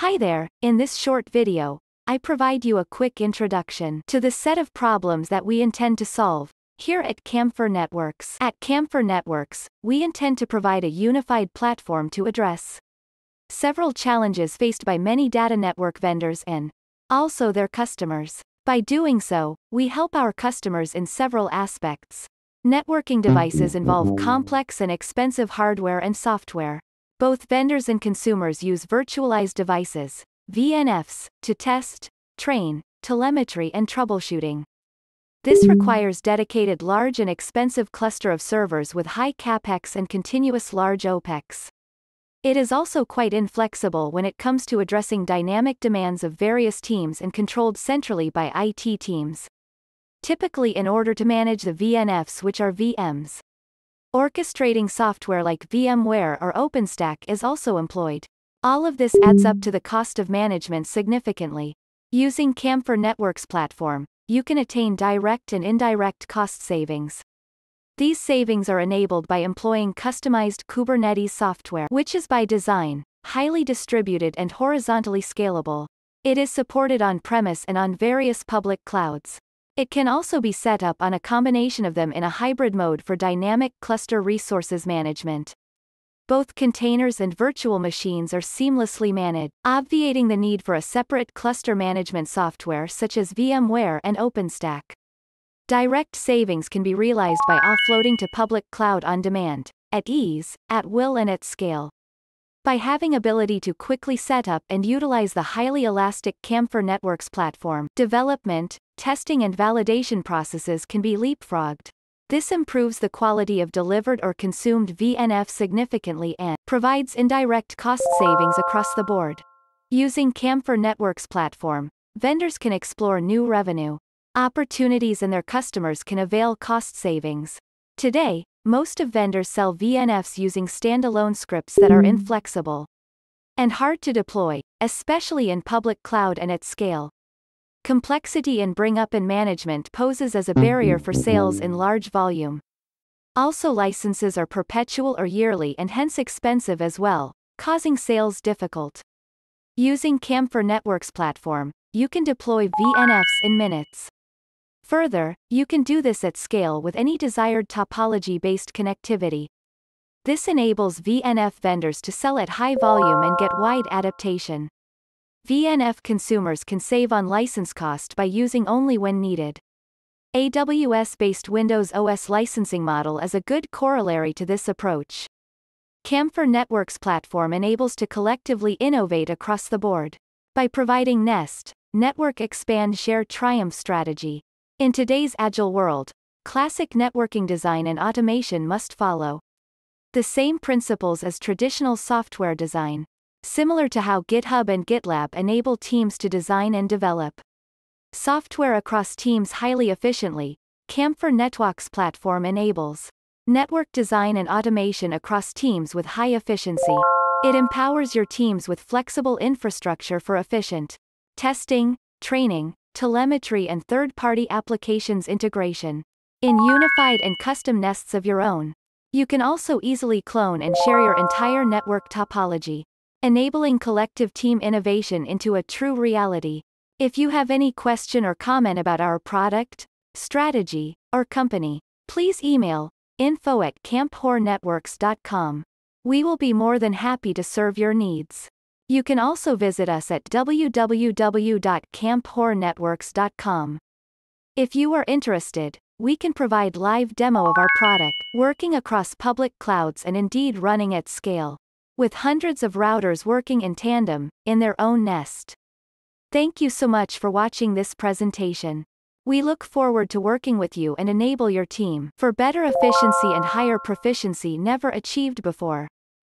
Hi there, in this short video, I provide you a quick introduction to the set of problems that we intend to solve. Here at Camphor Networks, at Camphor Networks, we intend to provide a unified platform to address several challenges faced by many data network vendors and also their customers. By doing so, we help our customers in several aspects. Networking devices involve complex and expensive hardware and software. Both vendors and consumers use virtualized devices, VNFs, to test, train, telemetry and troubleshooting. This hmm. requires dedicated large and expensive cluster of servers with high capex and continuous large opex. It is also quite inflexible when it comes to addressing dynamic demands of various teams and controlled centrally by IT teams. Typically in order to manage the VNFs which are VMs, Orchestrating software like VMware or OpenStack is also employed. All of this adds up to the cost of management significantly. Using Camphor Networks platform, you can attain direct and indirect cost savings. These savings are enabled by employing customized Kubernetes software, which is by design highly distributed and horizontally scalable. It is supported on premise and on various public clouds. It can also be set up on a combination of them in a hybrid mode for dynamic cluster resources management. Both containers and virtual machines are seamlessly managed, obviating the need for a separate cluster management software such as VMware and OpenStack. Direct savings can be realized by offloading to public cloud on demand, at ease, at will and at scale by having ability to quickly set up and utilize the highly elastic Camphor Networks platform. Development, testing and validation processes can be leapfrogged. This improves the quality of delivered or consumed VNF significantly and provides indirect cost savings across the board. Using Camphor Networks platform, vendors can explore new revenue opportunities and their customers can avail cost savings. Today, most of vendors sell VNFs using standalone scripts that are inflexible and hard to deploy, especially in public cloud and at scale. Complexity in bring up and management poses as a barrier for sales in large volume. Also, licenses are perpetual or yearly and hence expensive as well, causing sales difficult. Using Camphor Networks platform, you can deploy VNFs in minutes. Further, you can do this at scale with any desired topology-based connectivity. This enables VNF vendors to sell at high volume and get wide adaptation. VNF consumers can save on license cost by using only when needed. AWS-based Windows OS licensing model is a good corollary to this approach. Camphor Network's platform enables to collectively innovate across the board by providing Nest, Network Expand Share Triumph strategy. In today's agile world, classic networking design and automation must follow the same principles as traditional software design, similar to how GitHub and GitLab enable teams to design and develop software across teams highly efficiently. Camphor Networks platform enables network design and automation across teams with high efficiency. It empowers your teams with flexible infrastructure for efficient testing, training, telemetry and third-party applications integration. In unified and custom nests of your own, you can also easily clone and share your entire network topology, enabling collective team innovation into a true reality. If you have any question or comment about our product, strategy, or company, please email info at camphornetworks.com. We will be more than happy to serve your needs. You can also visit us at www.camphornetworks.com. If you are interested, we can provide live demo of our product, working across public clouds and indeed running at scale, with hundreds of routers working in tandem, in their own nest. Thank you so much for watching this presentation. We look forward to working with you and enable your team for better efficiency and higher proficiency never achieved before.